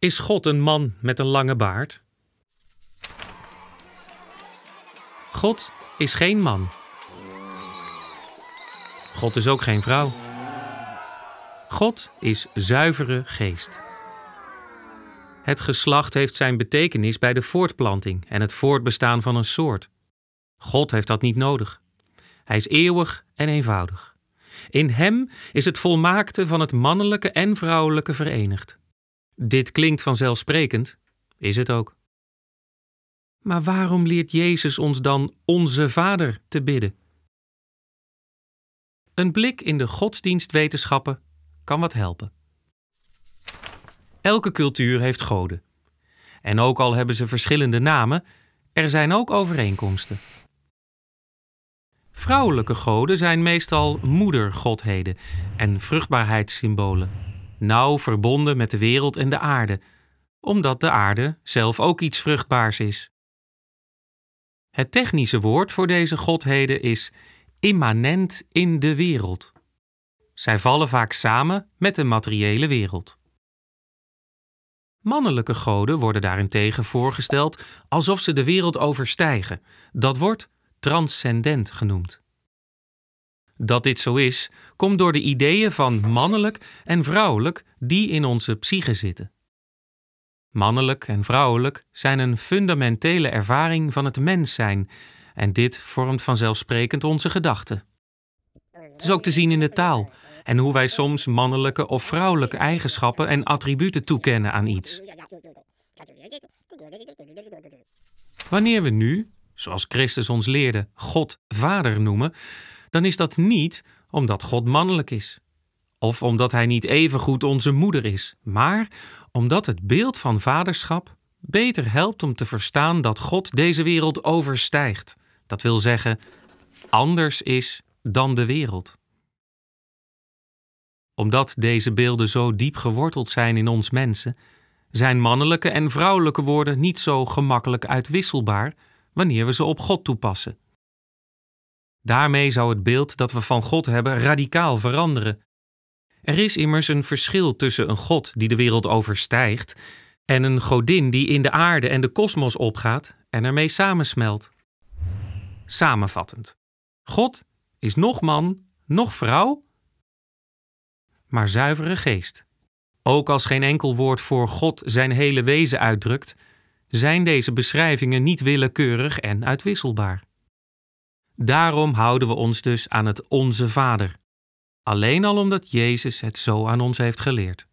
Is God een man met een lange baard? God is geen man. God is ook geen vrouw. God is zuivere geest. Het geslacht heeft zijn betekenis bij de voortplanting en het voortbestaan van een soort. God heeft dat niet nodig. Hij is eeuwig en eenvoudig. In hem is het volmaakte van het mannelijke en vrouwelijke verenigd. Dit klinkt vanzelfsprekend, is het ook. Maar waarom leert Jezus ons dan onze Vader te bidden? Een blik in de godsdienstwetenschappen kan wat helpen. Elke cultuur heeft goden. En ook al hebben ze verschillende namen, er zijn ook overeenkomsten. Vrouwelijke goden zijn meestal moedergodheden en vruchtbaarheidssymbolen nauw verbonden met de wereld en de aarde, omdat de aarde zelf ook iets vruchtbaars is. Het technische woord voor deze godheden is immanent in de wereld. Zij vallen vaak samen met de materiële wereld. Mannelijke goden worden daarentegen voorgesteld alsof ze de wereld overstijgen. Dat wordt transcendent genoemd dat dit zo is, komt door de ideeën van mannelijk en vrouwelijk die in onze psyche zitten. Mannelijk en vrouwelijk zijn een fundamentele ervaring van het mens zijn en dit vormt vanzelfsprekend onze gedachten. Het is ook te zien in de taal en hoe wij soms mannelijke of vrouwelijke eigenschappen en attributen toekennen aan iets. Wanneer we nu, zoals Christus ons leerde, God Vader noemen, dan is dat niet omdat God mannelijk is. Of omdat hij niet evengoed onze moeder is, maar omdat het beeld van vaderschap beter helpt om te verstaan dat God deze wereld overstijgt. Dat wil zeggen, anders is dan de wereld. Omdat deze beelden zo diep geworteld zijn in ons mensen, zijn mannelijke en vrouwelijke woorden niet zo gemakkelijk uitwisselbaar wanneer we ze op God toepassen. Daarmee zou het beeld dat we van God hebben radicaal veranderen. Er is immers een verschil tussen een God die de wereld overstijgt en een godin die in de aarde en de kosmos opgaat en ermee samensmelt. Samenvattend: God is nog man, nog vrouw, maar zuivere geest. Ook als geen enkel woord voor God zijn hele wezen uitdrukt, zijn deze beschrijvingen niet willekeurig en uitwisselbaar. Daarom houden we ons dus aan het Onze Vader. Alleen al omdat Jezus het zo aan ons heeft geleerd.